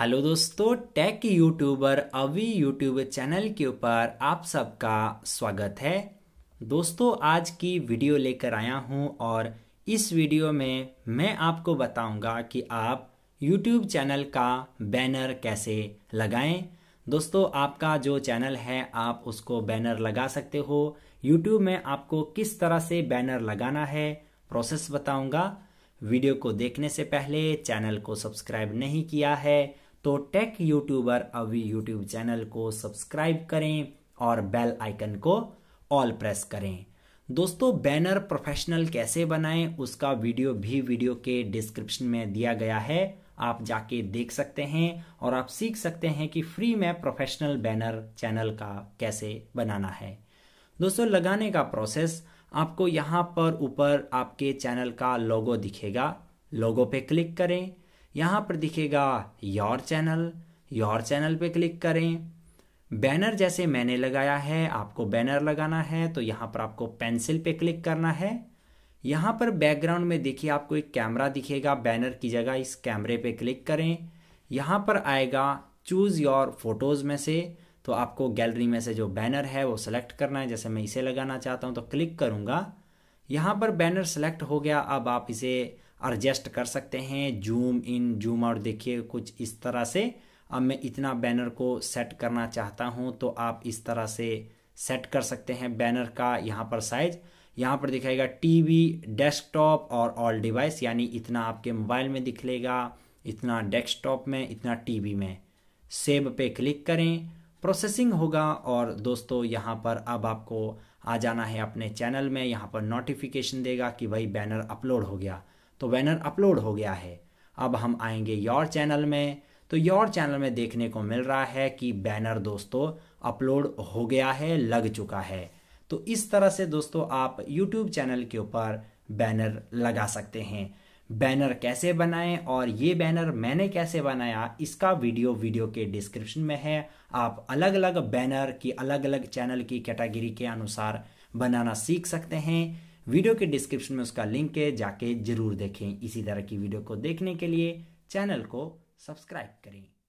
hello दोस्तों tech YouTuber Avi YouTube channel के ऊपर आप सबका स्वागत है दोस्तों आज की वीडियो लेकर आया हूं और इस वीडियो में मैं आपको बताऊंगा कि आप यूट्यूब चैनल का बैनर कैसे लगाएं दोस्तों आपका जो चैनल है आप उसको बैनर लगा सकते हो यूट्यूब में आपको किस तरह से बैनर लगाना है प्रोसेस बताऊंगा वीडियो को देखने से पहले चैनल को सब्सक्राइब नहीं किया है तो tech YouTuber Avi YouTube channel को सब्सक्राइब करें और बेल आइकन को ऑल प्रेस करें दोस्तों बैनर प्रोफेशनल कैसे बनाएं उसका वीडियो भी वीडियो के डिस्क्रिप्शन में दिया गया है आप जाके देख सकते हैं और आप सीख सकते हैं कि फ्री में प्रोफेशनल बैनर चैनल का कैसे बनाना है दोस्तों लगाने का प्रोसेस आपको यहाँ पर ऊपर आपके चैनल का लोगो दिखेगा लोगो पे क्लिक करें यहाँ पर दिखेगा योर चैनल योर चैनल पे क्लिक करें बैनर जैसे मैंने लगाया है आपको बैनर लगाना है तो यहाँ पर आपको पेंसिल पे क्लिक करना है यहाँ पर बैकग्राउंड में देखिए आपको एक कैमरा दिखेगा बैनर की जगह इस कैमरे पे क्लिक करें यहाँ पर आएगा चूज़ योर फोटोज़ में से तो आपको गैलरी में से जो बैनर है वो सिलेक्ट करना है जैसे मैं इसे लगाना चाहता हूँ तो क्लिक करूँगा यहाँ पर बैनर सेलेक्ट हो गया अब आप इसे एडजस्ट कर सकते हैं जूम इन जूम आउट देखिए कुछ इस तरह से अब मैं इतना बैनर को सेट करना चाहता हूँ तो आप इस तरह से सेट कर सकते हैं बैनर का यहाँ पर साइज यहाँ पर दिखाएगा टीवी डेस्कटॉप और ऑल डिवाइस यानी इतना आपके मोबाइल में दिख लेगा इतना डेस्कटॉप में इतना टीवी में सेव पे क्लिक करें प्रोसेसिंग होगा और दोस्तों यहाँ पर अब आपको आ जाना है अपने चैनल में यहाँ पर नोटिफिकेशन देगा कि भाई बैनर अपलोड हो गया तो बैनर अपलोड हो गया है अब हम आएंगे योर चैनल में तो योर चैनल में देखने को मिल रहा है कि बैनर दोस्तों अपलोड हो गया है लग चुका है तो इस तरह से दोस्तों आप YouTube चैनल के ऊपर बैनर लगा सकते हैं बैनर कैसे बनाएं और ये बैनर मैंने कैसे बनाया इसका वीडियो वीडियो के डिस्क्रिप्शन में है आप अलग अलग बैनर की अलग अलग चैनल की कैटेगरी के अनुसार बनाना सीख सकते हैं वीडियो के डिस्क्रिप्शन में उसका लिंक है जाके जरूर देखें इसी तरह की वीडियो को देखने के लिए चैनल को सब्सक्राइब करें